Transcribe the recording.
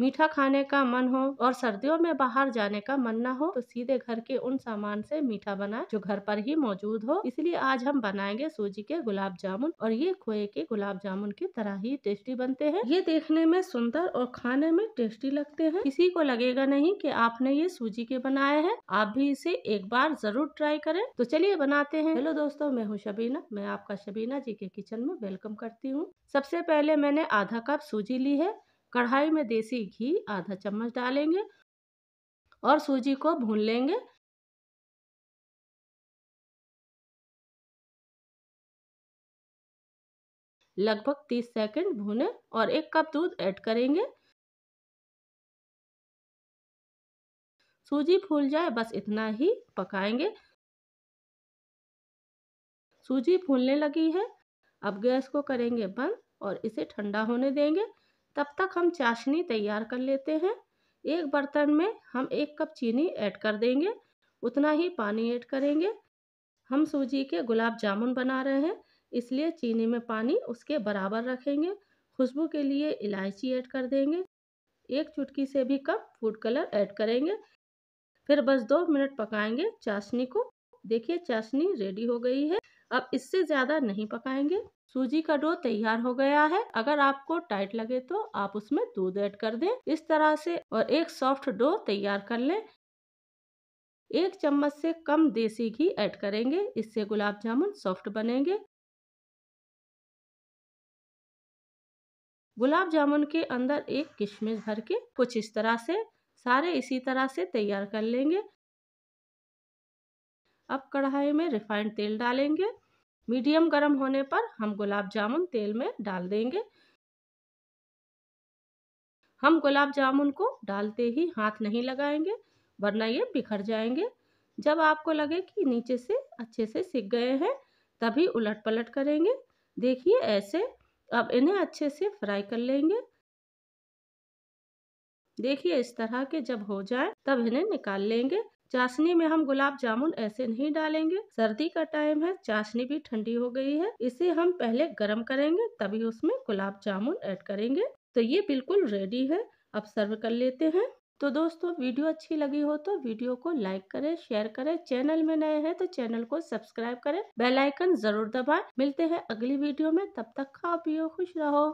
मीठा खाने का मन हो और सर्दियों में बाहर जाने का मन ना हो तो सीधे घर के उन सामान से मीठा बनाए जो घर पर ही मौजूद हो इसलिए आज हम बनाएंगे सूजी के गुलाब जामुन और ये खोए के गुलाब जामुन की तरह ही टेस्टी बनते हैं ये देखने में सुंदर और खाने में टेस्टी लगते हैं किसी को लगेगा नहीं कि आपने ये सूजी के बनाए हैं आप भी इसे एक बार जरूर ट्राई करें तो चलिए बनाते हैं हेलो दोस्तों मैं हूँ शबीना मैं आपका शबीना जी के किचन में वेलकम करती हूँ सबसे पहले मैंने आधा कप सूजी ली है कढ़ाई में देसी घी आधा चम्मच डालेंगे और सूजी को भून लेंगे लगभग तीस सेकंड भूने और एक कप दूध ऐड करेंगे सूजी फूल जाए बस इतना ही पकाएंगे सूजी फूलने लगी है अब गैस को करेंगे बंद और इसे ठंडा होने देंगे तब तक हम चाशनी तैयार कर लेते हैं एक बर्तन में हम एक कप चीनी ऐड कर देंगे उतना ही पानी ऐड करेंगे हम सूजी के गुलाब जामुन बना रहे हैं इसलिए चीनी में पानी उसके बराबर रखेंगे खुशबू के लिए इलायची ऐड कर देंगे एक चुटकी से भी कप फूड कलर ऐड करेंगे फिर बस दो मिनट पकाएंगे चाशनी को देखिए चाशनी रेडी हो गई है अब इससे ज़्यादा नहीं पकाएंगे सूजी का डो तैयार हो गया है अगर आपको टाइट लगे तो आप उसमें दूध ऐड कर दें इस तरह से और एक सॉफ्ट डो तैयार कर लें एक चम्मच से कम देसी घी ऐड करेंगे इससे गुलाब जामुन सॉफ्ट बनेंगे गुलाब जामुन के अंदर एक किशमिश भर के कुछ इस तरह से सारे इसी तरह से तैयार कर लेंगे अब कढ़ाई में रिफाइंड तेल डालेंगे मीडियम गर्म होने पर हम गुलाब जामुन तेल में डाल देंगे हम गुलाब जामुन को डालते ही हाथ नहीं लगाएंगे वरना ये बिखर जाएंगे जब आपको लगे कि नीचे से अच्छे से सिक गए हैं तभी उलट पलट करेंगे देखिए ऐसे अब इन्हें अच्छे से फ्राई कर लेंगे देखिए इस तरह के जब हो जाए तब इन्हें निकाल लेंगे चाशनी में हम गुलाब जामुन ऐसे नहीं डालेंगे सर्दी का टाइम है चाशनी भी ठंडी हो गई है इसे हम पहले गर्म करेंगे तभी उसमें गुलाब जामुन ऐड करेंगे तो ये बिल्कुल रेडी है अब सर्व कर लेते हैं तो दोस्तों वीडियो अच्छी लगी हो तो वीडियो को लाइक करें शेयर करें चैनल में नए हैं तो चैनल को सब्सक्राइब करें बेल आइकन जरूर दबाएं मिलते हैं अगली वीडियो में तब तक खाओ पियो खुश रहो